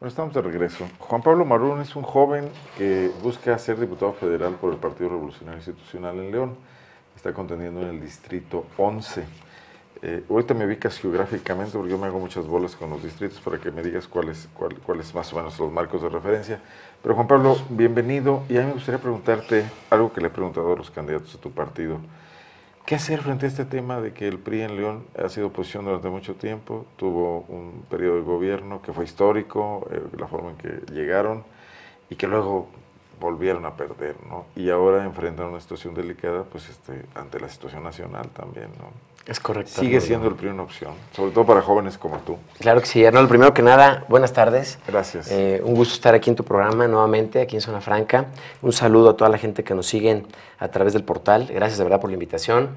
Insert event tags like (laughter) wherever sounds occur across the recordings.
Bueno, estamos de regreso. Juan Pablo Marrón es un joven que busca ser diputado federal por el Partido Revolucionario Institucional en León. Está contendiendo en el distrito 11. Eh, ahorita me ubicas geográficamente porque yo me hago muchas bolas con los distritos para que me digas cuáles más o menos los marcos de referencia. Pero Juan Pablo, bienvenido. Y a mí me gustaría preguntarte algo que le he preguntado a los candidatos de tu partido. ¿Qué hacer frente a este tema de que el PRI en León ha sido oposición durante mucho tiempo? Tuvo un periodo de gobierno que fue histórico, eh, la forma en que llegaron, y que luego volvieron a perder, ¿no? Y ahora enfrentan una situación delicada, pues, este, ante la situación nacional también, ¿no? Es correcto. Sigue siendo el primera opción, sobre todo para jóvenes como tú. Claro que sí, el Primero que nada, buenas tardes. Gracias. Eh, un gusto estar aquí en tu programa nuevamente, aquí en Zona Franca. Un saludo a toda la gente que nos sigue a través del portal. Gracias de verdad por la invitación.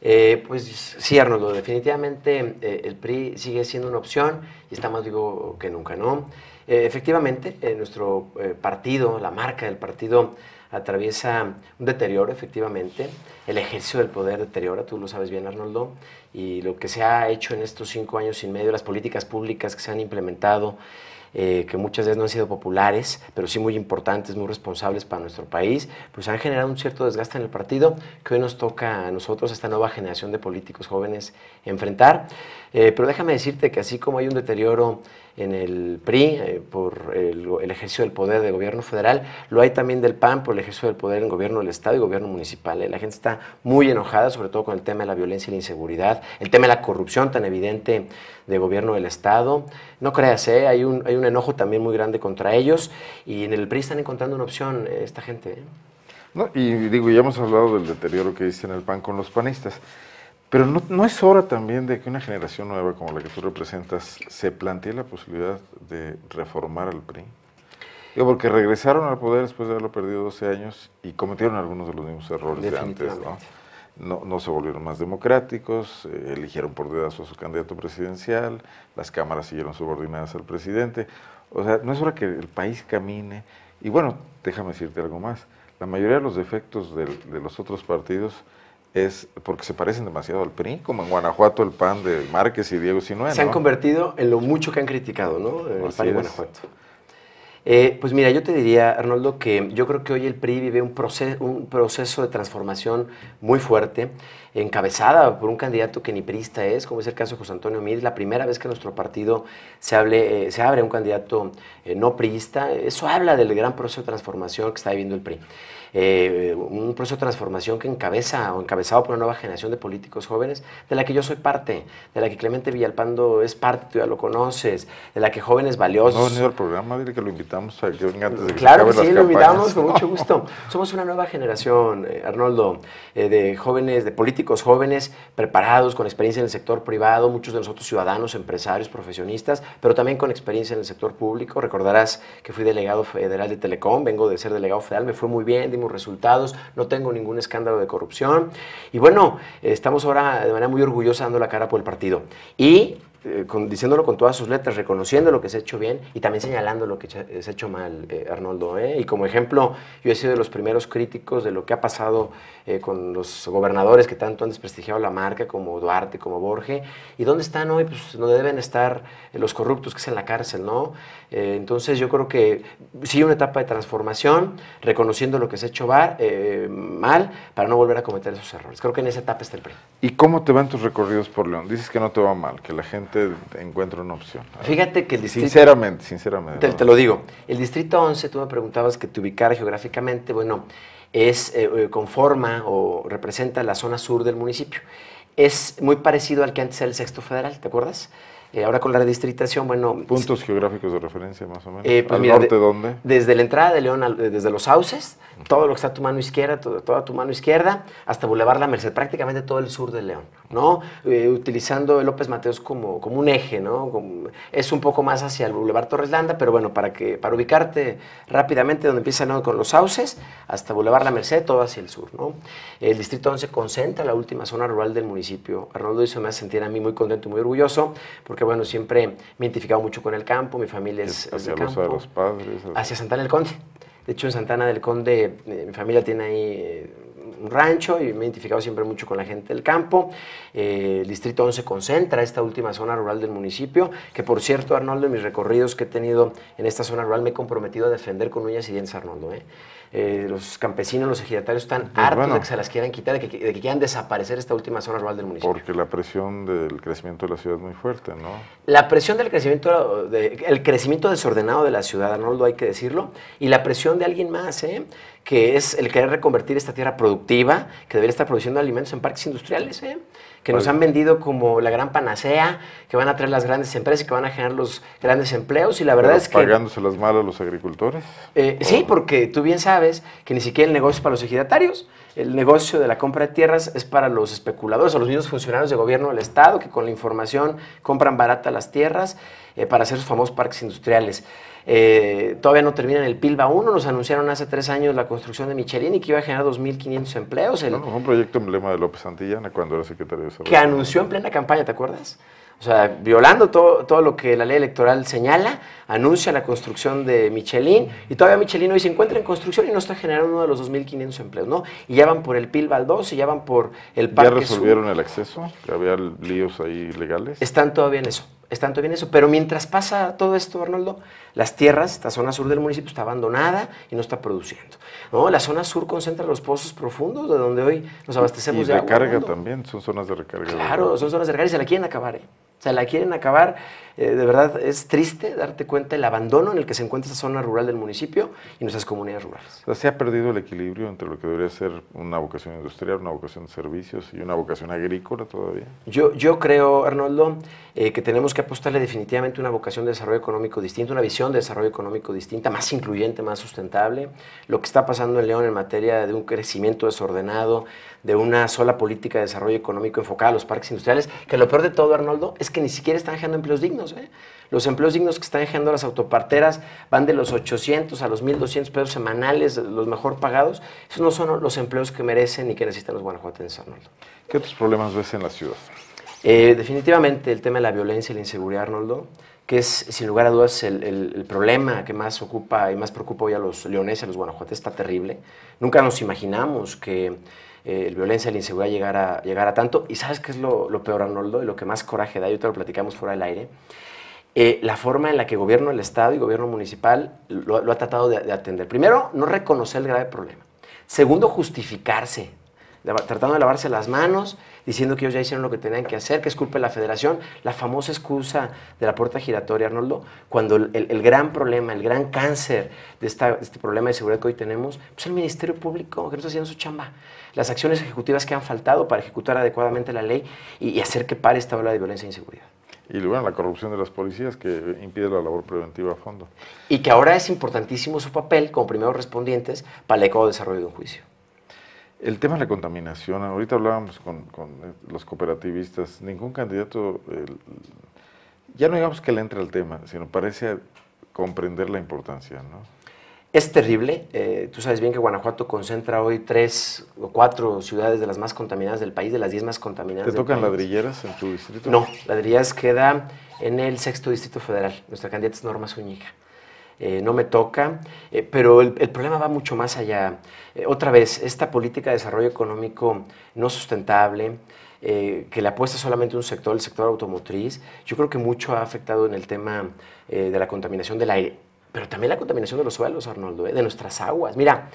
Eh, pues sí, Arnoldo definitivamente eh, el PRI sigue siendo una opción y está más vivo que nunca, ¿no? Eh, efectivamente, nuestro partido, la marca del partido atraviesa un deterioro, efectivamente. El ejercicio del poder deteriora, tú lo sabes bien, Arnoldo. Y lo que se ha hecho en estos cinco años y medio, las políticas públicas que se han implementado, eh, que muchas veces no han sido populares, pero sí muy importantes, muy responsables para nuestro país, pues han generado un cierto desgaste en el partido que hoy nos toca a nosotros, a esta nueva generación de políticos jóvenes, enfrentar. Eh, pero déjame decirte que así como hay un deterioro en el PRI eh, por el, ejercicio del poder de gobierno federal, lo hay también del PAN por el ejercicio del poder en gobierno del Estado y gobierno municipal. Eh. La gente está muy enojada, sobre todo con el tema de la violencia y la inseguridad, el tema de la corrupción tan evidente de gobierno del Estado. No creas, eh, hay, un, enojo también muy grande contra ellos y en el PRI están encontrando una opción esta gente. y digo, ya hemos hablado del deterioro que dice en el PAN con los panistas. Pero no, es hora también de que una generación nueva como la que tú representas se plantee la posibilidad de reformar al PRI. Digo, porque regresaron al poder después de haberlo perdido 12 años y cometieron algunos de los mismos errores de antes. ¿no? No, se volvieron más democráticos, eh, eligieron por dedazo a su candidato presidencial, las cámaras siguieron subordinadas al presidente. O sea, no es hora que el país camine. Y bueno, déjame decirte algo más. La mayoría de los defectos de los otros partidos es porque se parecen demasiado al PRI, como en Guanajuato el PAN de Márquez y Diego Sinué. Se han convertido en lo mucho que han criticado, ¿no? El Guanajuato. Eh, pues mira, yo te diría, Arnoldo, que yo creo que hoy el PRI vive un, un proceso de transformación muy fuerte, encabezada por un candidato que ni priista es, como es el caso de José Antonio Mir. La primera vez que nuestro partido se, hable, eh, se abre un candidato eh, no priista, eso habla del gran proceso de transformación que está viviendo el PRI eh, un proceso de transformación que encabeza o encabezado por una nueva generación de políticos jóvenes, de la que yo soy parte, de la que Clemente Villalpando es parte, tú ya lo conoces, de la que jóvenes valiosos... No venido programa, dile que lo invitamos a que venga antes de que Claro que sí, lo invitamos con mucho (laughs) gusto. Somos una nueva generación, eh, Arnoldo, eh, de jóvenes, de políticos jóvenes preparados, con experiencia en el sector privado, muchos de nosotros ciudadanos, empresarios, profesionistas, pero también con experiencia en el sector público. Recordarás que fui delegado federal de Telecom, vengo de ser delegado federal, me fue muy bien, resultados, no tengo ningún escándalo de corrupción. Y bueno, estamos ahora de manera muy orgullosa dando la cara por el partido. Y eh, diciéndolo con todas sus letras, reconociendo lo que se ha hecho bien y también señalando lo que se ha hecho mal, eh, Arnoldo. ¿eh? Y como ejemplo, yo he sido de los primeros críticos de lo que ha pasado con los gobernadores que tanto han desprestigiado la marca, como Duarte, como Borges. ¿Y dónde están hoy? Pues donde deben estar los corruptos, que es en la cárcel, ¿no? entonces yo creo que sí una etapa de transformación, reconociendo lo que se ha hecho mal, para no volver a cometer esos errores. Creo que en esa etapa está el premio ¿Y cómo te van tus recorridos por León? Dices que no te va mal, que la gente encuentro una opción. Fíjate que el distrito... Sinceramente, sinceramente. Te, lo digo. El distrito 11, tú me preguntabas que te ubicara geográficamente, bueno, es, eh, eh, conforma o representa la zona sur del municipio. Es muy parecido al que antes era el sexto federal, ¿te acuerdas? Eh, ahora con la redistritación, bueno... Puntos geográficos de referencia, más o menos. Pues ¿Al norte dónde? Desde la entrada de León, desde los sauces todo lo que está a tu mano izquierda, toda tu mano izquierda, hasta Boulevard La Merced, prácticamente todo el sur de León, ¿no? Eh, utilizando López Mateos como, un eje, ¿no? es un poco más hacia el Boulevard Torres Landa, pero bueno, para, que, para ubicarte rápidamente, donde empieza con los sauces, hasta Boulevard La Merced, todo hacia el sur, ¿no? El Distrito 11 concentra la última zona rural del municipio. Arnoldo hizo me hace sentir a mí muy contento muy orgulloso, porque bueno, siempre me he identificado mucho con el campo, mi familia es, hacia de campo. hacia Santana el Conde. De hecho, en Santana del Conde, eh, mi familia tiene ahí eh, un rancho y me he identificado siempre mucho con la gente del campo. Eh, el Distrito 11 concentra esta última zona rural del municipio, que por cierto, Arnoldo, en mis recorridos que he tenido en esta zona rural me he comprometido a defender con uñas y dientes, Arnoldo. ¿eh? eh los campesinos, los ejidatarios están pues hartos de que se las quieran quitar, de que, quieran desaparecer esta última zona rural del municipio. Porque la presión del crecimiento de la ciudad es muy fuerte, ¿no? La presión del crecimiento, el crecimiento desordenado de la ciudad, Arnoldo, hay que decirlo, y la presión de alguien más, ¿eh? que es el querer reconvertir esta tierra productiva, que debería estar produciendo alimentos en parques industriales, ¿eh? que nos han vendido como la gran panacea, que van a traer las grandes empresas y que van a generar los grandes empleos. Y la verdad es que... Pagándose las malas los agricultores. Eh, sí, porque tú bien sabes que ni siquiera el negocio es para los ejidatarios, el negocio de la compra de tierras es para los especuladores o los mismos funcionarios de gobierno del Estado, que con la información compran barata las tierras eh, para hacer sus famosos parques industriales. Eh, todavía no terminan el PILBA 1, nos anunciaron hace tres años la construcción de Michelin y que iba a generar 2.500 empleos. El, un proyecto emblema de López Santillana cuando era secretario de Estado. Que anunció en plena campaña, ¿te acuerdas? O sea, violando todo, todo lo que la ley electoral señala, anuncia la construcción de Michelin y todavía Michelin hoy se encuentra en construcción y no está generando uno de los 2.500 empleos, ¿no? Y ya van por el pilba 2 y ya van por el Parque ¿Ya resolvieron el acceso? ¿Que había líos ahí legales? Están todavía en eso. Está todo bien eso. Pero mientras pasa todo esto, Arnoldo, las tierras, esta zona sur del municipio está abandonada y no está produciendo. ¿no? La zona sur concentra los pozos profundos de donde hoy nos abastecemos y de agua. recarga también, son zonas de recarga. Claro, son zonas de recarga y se la quieren acabar. ¿eh? Se la quieren acabar eh, de verdad es triste darte cuenta el abandono en el que se encuentra esa zona rural del municipio y nuestras comunidades rurales. Se ha perdido el equilibrio entre lo que debería ser una vocación industrial, una vocación de servicios y una vocación agrícola todavía. Yo, yo creo, Arnoldo, eh, que tenemos que apostarle definitivamente una vocación de desarrollo económico distinta, una visión de desarrollo económico distinta, más incluyente, más sustentable. Lo que está pasando en León en materia de un crecimiento desordenado, de una sola política de desarrollo económico enfocada a los parques industriales, que lo peor de todo, Arnoldo, es que ni siquiera están generando empleos dignos. ¿eh? Los empleos dignos que están dejando las autoparteras van de los 800 a los 1.200 pesos semanales, los mejor pagados. Esos no son los empleos que merecen y que necesitan los guanajuatenses, Arnoldo. ¿Qué otros problemas ves en la ciudad? Eh, definitivamente el tema de la violencia y la inseguridad, Arnoldo que es sin lugar a dudas el, problema que más ocupa y más preocupa hoy a los leoneses, a los guanajuatenses está terrible. Nunca nos imaginamos que eh, la violencia, la inseguridad llegar a, tanto. Y sabes qué es lo, peor, Arnoldo, y lo que más coraje da, y te lo platicamos fuera del aire, eh, la forma en la que gobierno del Estado y gobierno municipal lo, ha tratado de, de, atender. Primero, no reconocer el grave problema. Segundo, justificarse tratando de lavarse las manos, diciendo que ellos ya hicieron lo que tenían que hacer, que es culpa de la federación. La famosa excusa de la puerta giratoria, Arnoldo, cuando el, gran problema, el gran cáncer de, este problema de seguridad que hoy tenemos, pues el Ministerio Público, que no está haciendo su chamba. Las acciones ejecutivas que han faltado para ejecutar adecuadamente la ley y, hacer que pare esta ola de violencia e inseguridad y luego la corrupción de las policías que impide la labor preventiva a fondo. Y que ahora es importantísimo su papel como primeros respondientes para el eco desarrollo de un juicio. El tema de la contaminación, ahorita hablábamos con, eh, los cooperativistas, ningún candidato, ya no digamos que le entre al tema, sino parece comprender la importancia, ¿no? Es terrible. Eh, tú sabes bien que Guanajuato concentra hoy tres o cuatro ciudades de las más contaminadas del país, de las diez más contaminadas. ¿Te tocan ladrilleras en tu distrito? No, ladrilleras queda en el sexto distrito federal. Nuestra candidata es Norma Zúñiga. Eh, no me toca, eh, pero el, problema va mucho más allá. Eh, otra vez, esta política de desarrollo económico no sustentable, que le apuesta solamente a un sector, el sector automotriz, yo creo que mucho ha afectado en el tema de la contaminación del aire, pero también la contaminación de los suelos, Arnoldo, de nuestras aguas. Mira,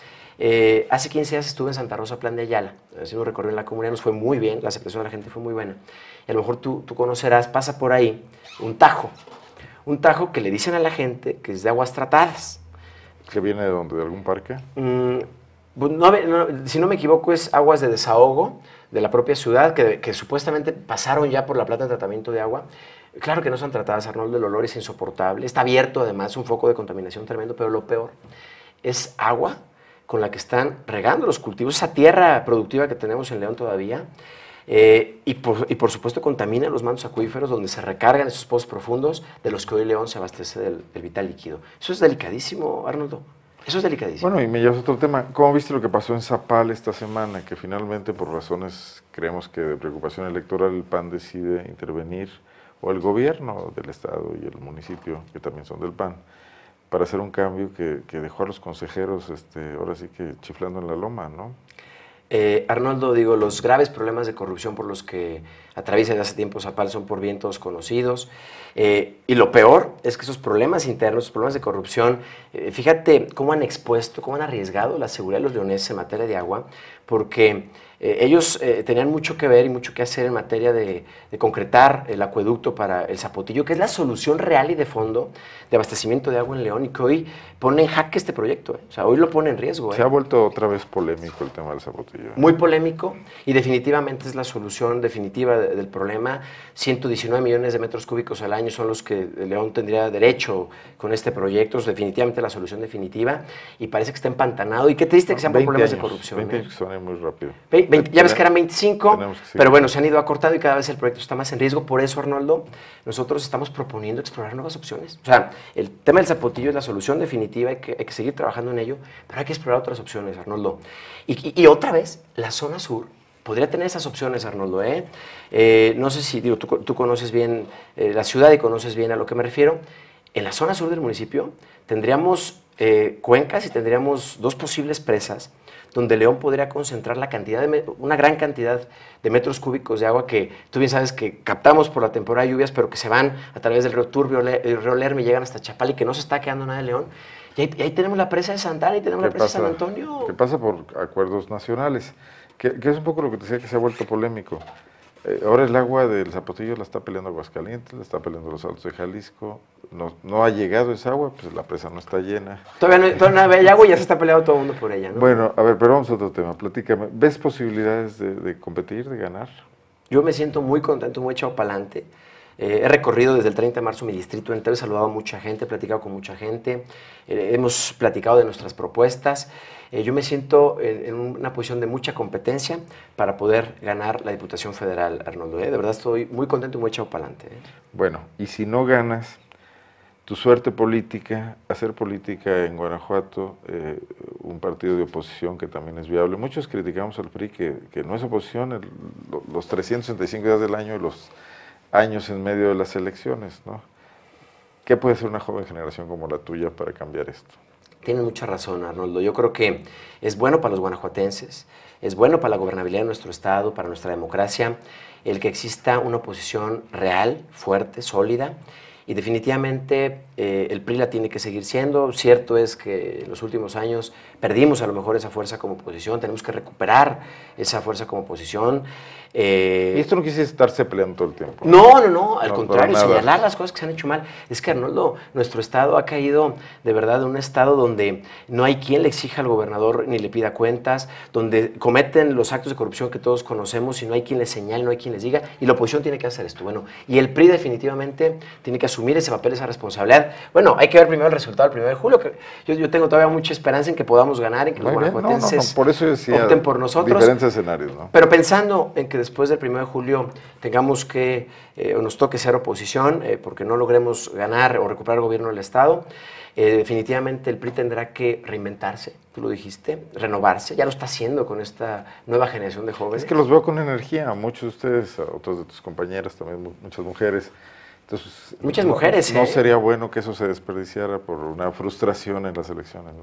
hace 15 días estuve en Santa Rosa, Plan de Ayala, haciendo un recorrido en la comunidad, nos fue muy bien, la aceptación de la gente fue muy buena. Y a lo mejor tú, tú conocerás, pasa por ahí un tajo, un tajo que le dicen a la gente que es de aguas tratadas. ¿Que viene de dónde? ¿De algún parque? Mm, pues, si no me equivoco, es aguas de desahogo de la propia ciudad, que, supuestamente pasaron ya por la planta de tratamiento de agua. Claro que no son tratadas, Arnold el olor es insoportable. Está abierto, además, un foco de contaminación tremendo, pero lo peor es agua con la que están regando los cultivos, esa tierra productiva que tenemos en León todavía. Eh, y, por, y, por, supuesto contamina los mantos acuíferos donde se recargan esos pozos profundos de los que hoy León se abastece del, vital líquido. Eso es delicadísimo, Arnoldo. Eso es delicadísimo. Bueno, y me llevas otro tema. ¿Cómo viste lo que pasó en Zapal esta semana? Que finalmente, por razones, creemos que de preocupación electoral, el PAN decide intervenir, o el gobierno del Estado y el municipio, que también son del PAN, para hacer un cambio que, que dejó a los consejeros, este, ahora sí que chiflando en la loma, ¿no? Eh, Arnoldo, digo, los graves problemas de corrupción por los que través desde hace tiempo Zapal son por bien todos conocidos. Eh, y lo peor es que esos problemas internos, esos problemas de corrupción, eh, fíjate cómo han expuesto, cómo han arriesgado la seguridad de los leoneses en materia de agua, porque eh, ellos tenían mucho que ver y mucho que hacer en materia de, de concretar el acueducto para el Zapotillo, que es la solución real y de fondo de abastecimiento de agua en León y que hoy pone en jaque este proyecto. O sea, hoy lo pone en riesgo. Se ha vuelto otra vez polémico el tema del Zapotillo. Muy polémico y definitivamente es la solución definitiva del problema. 119 millones de metros cúbicos al año son los que León tendría derecho con este proyecto. Es definitivamente la solución definitiva. Y parece que está empantanado. Y qué triste que sean problemas de corrupción. ¿eh? ya ves que eran 25, pero bueno, se han ido acortando y cada vez el proyecto está más en riesgo. Por eso, Arnoldo, nosotros estamos proponiendo explorar nuevas opciones. O sea, el tema del zapotillo es la solución definitiva. Hay que, seguir trabajando en ello, pero hay que explorar otras opciones, Arnoldo. y otra vez, la zona sur podría tener esas opciones, Arnoldo. ¿eh? Eh, no sé si tú, conoces bien eh, la ciudad y conoces bien a lo que me refiero. En la zona sur del municipio tendríamos cuencas y tendríamos dos posibles presas donde León podría concentrar la cantidad de una gran cantidad de metros cúbicos de agua que tú bien sabes que captamos por la temporada de lluvias, pero que se van a través del río Turbio, el río Lerme, llegan hasta Chapal y que no se está quedando nada de León. Y ahí, tenemos la presa de Santana y tenemos la presa de San Antonio. ¿Qué pasa por acuerdos nacionales? que, es un poco lo que te decía que se ha vuelto polémico. Eh, ahora el agua del Zapotillo la está peleando Aguascalientes, la está peleando los Altos de Jalisco. No, no ha llegado esa agua, pues la presa no está llena. Todavía no, todavía hay agua y ya se está peleando todo el mundo por ella, Bueno, a ver, pero vamos a otro tema. Platícame, ¿ves posibilidades de, de competir, de ganar? Yo me siento muy contento, muy echado para adelante. Eh, he recorrido desde el 30 de marzo mi distrito entero, he saludado a mucha gente, he platicado con mucha gente, eh, hemos platicado de nuestras propuestas. Eh, yo me siento en, una posición de mucha competencia para poder ganar la Diputación Federal, Arnoldo. De verdad estoy muy contento y muy echado para adelante. Bueno, y si no ganas, tu suerte política, hacer política en Guanajuato, un partido de oposición que también es viable. Muchos criticamos al PRI que, no es oposición, los 365 días del año los años en medio de las elecciones, ¿no? ¿Qué puede hacer una joven generación como la tuya para cambiar esto? Tiene mucha razón, Arnoldo. Yo creo que es bueno para los guanajuatenses, es bueno para la gobernabilidad de nuestro Estado, para nuestra democracia, el que exista una oposición real, fuerte, sólida, definitivamente eh, el PRI la tiene que seguir siendo. Cierto es que en los últimos años perdimos a lo mejor esa fuerza como oposición, tenemos que recuperar esa fuerza como oposición. Eh. y esto no quise estarse peleando todo el tiempo. No, no, no, al contrario, señalar las cosas que se han hecho mal. Es que Arnoldo, nuestro estado ha caído de verdad en un estado donde no hay quien le exija al gobernador ni le pida cuentas, donde cometen los actos de corrupción que todos conocemos y no hay quien le señale, no hay quien les diga, y la oposición tiene que hacer esto. Bueno, y el PRI definitivamente tiene que asumir ese papel, esa responsabilidad. Bueno, hay que ver primero el resultado del 1 de julio. yo, tengo todavía mucha esperanza en que podamos ganar, y que los Por eso decía por nosotros. Diferentes escenarios, Pero pensando en que después del 1 de julio tengamos que, eh, o nos toque ser oposición, eh, porque no logremos ganar o recuperar el gobierno del Estado, eh, definitivamente el PRI tendrá que reinventarse, tú lo dijiste, renovarse, ya lo está haciendo con esta nueva generación de jóvenes. Es que los veo con energía, muchos de ustedes, otros de tus compañeras, también muchas mujeres, Muchas mujeres. No, ¿eh? sería bueno que eso se desperdiciara por una frustración en las elecciones,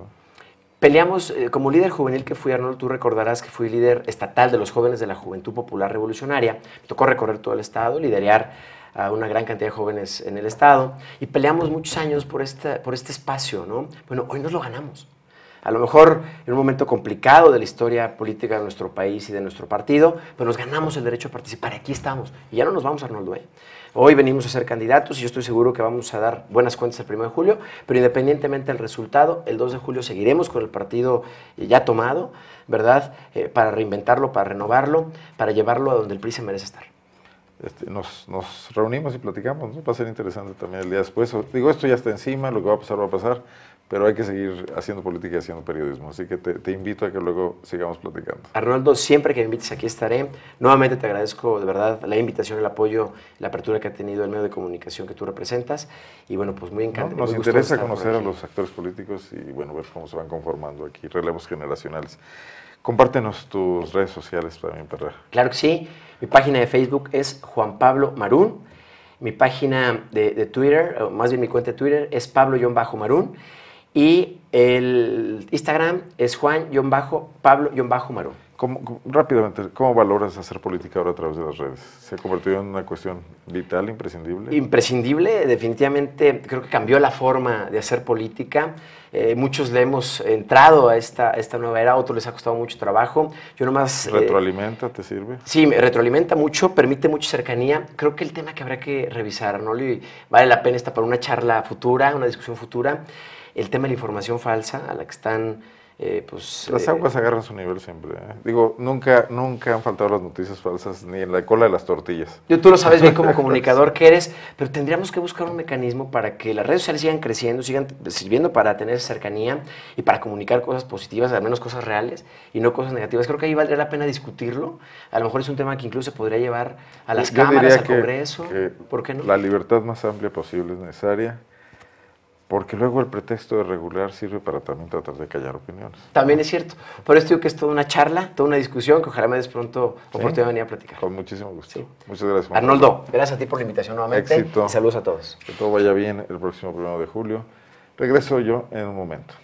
Peleamos, eh, como líder juvenil que fui, Arnold, tú recordarás que fui líder estatal de los jóvenes de la Juventud Popular Revolucionaria. Me tocó recorrer todo el Estado, liderar a una gran cantidad de jóvenes en el Estado y peleamos muchos años por, por este espacio, ¿no? Bueno, hoy nos lo ganamos. A lo mejor en un momento complicado de la historia política de nuestro país y de nuestro partido, pero pues nos ganamos el derecho a participar. Aquí estamos. Y ya no nos vamos, Arnoldo. ¿eh? Hoy venimos a ser candidatos y yo estoy seguro que vamos a dar buenas cuentas el 1 de julio, pero independientemente del resultado, el 2 de julio seguiremos con el partido eh, ya tomado, ¿verdad? Eh, para reinventarlo, para renovarlo, para llevarlo a donde el PRI se merece estar. Este, nos, nos, reunimos y platicamos, ¿no? va a ser interesante también el día después. Digo, esto ya está encima, lo que va a pasar va a pasar, pero hay que seguir haciendo política y haciendo periodismo. Así que te, invito a que luego sigamos platicando. Arnoldo, siempre que me invites aquí estaré. Nuevamente te agradezco de verdad la invitación, el apoyo, la apertura que ha tenido el medio de comunicación que tú representas. Y bueno, pues muy encantado. nos interesa conocer a los actores políticos y bueno, ver cómo se van conformando aquí, relevos generacionales. Compártenos tus redes sociales también, Perra. Claro que sí. Mi página de Facebook es Juan Pablo Marún. Mi página de, Twitter, o más bien mi cuenta de Twitter, es Pablo-Marún. Bajo y el Instagram es Juan-Pablo-Marón. ¿Cómo, rápidamente, ¿cómo valoras hacer política ahora a través de las redes? ¿Se ha convertido en una cuestión vital, imprescindible? Imprescindible, definitivamente creo que cambió la forma de hacer política. Eh, muchos le hemos entrado a esta, esta nueva era, a otros les ha costado mucho trabajo. Yo nomás... Eh, ¿Retroalimenta? ¿Te sirve? Sí, me retroalimenta mucho, permite mucha cercanía. Creo que el tema que habrá que revisar, ¿no? Vale la pena esta para una charla futura, una discusión futura el tema de la información falsa a la que están... Eh, pues, las eh, aguas agarran su nivel siempre. ¿eh? Digo, nunca, nunca han faltado las noticias falsas ni en la cola de las tortillas. Yo, tú lo sabes bien como (laughs) comunicador que eres, pero tendríamos que buscar un mecanismo para que las redes sociales sigan creciendo, sigan sirviendo para tener cercanía y para comunicar cosas positivas, al menos cosas reales y no cosas negativas. Creo que ahí valdría la pena discutirlo. A lo mejor es un tema que incluso se podría llevar a las cámaras, al Congreso. La libertad más amplia posible es necesaria porque luego el pretexto de regular sirve para también tratar de callar opiniones. También es cierto. Por esto digo que es toda una charla, toda una discusión, que ojalá me des pronto oportunidad de venir a platicar. Con muchísimo gusto. Muchas gracias. Arnoldo, gracias a ti por la invitación nuevamente. Éxito. Y saludos a todos. Que todo vaya bien el próximo primero de julio. Regreso yo en un momento.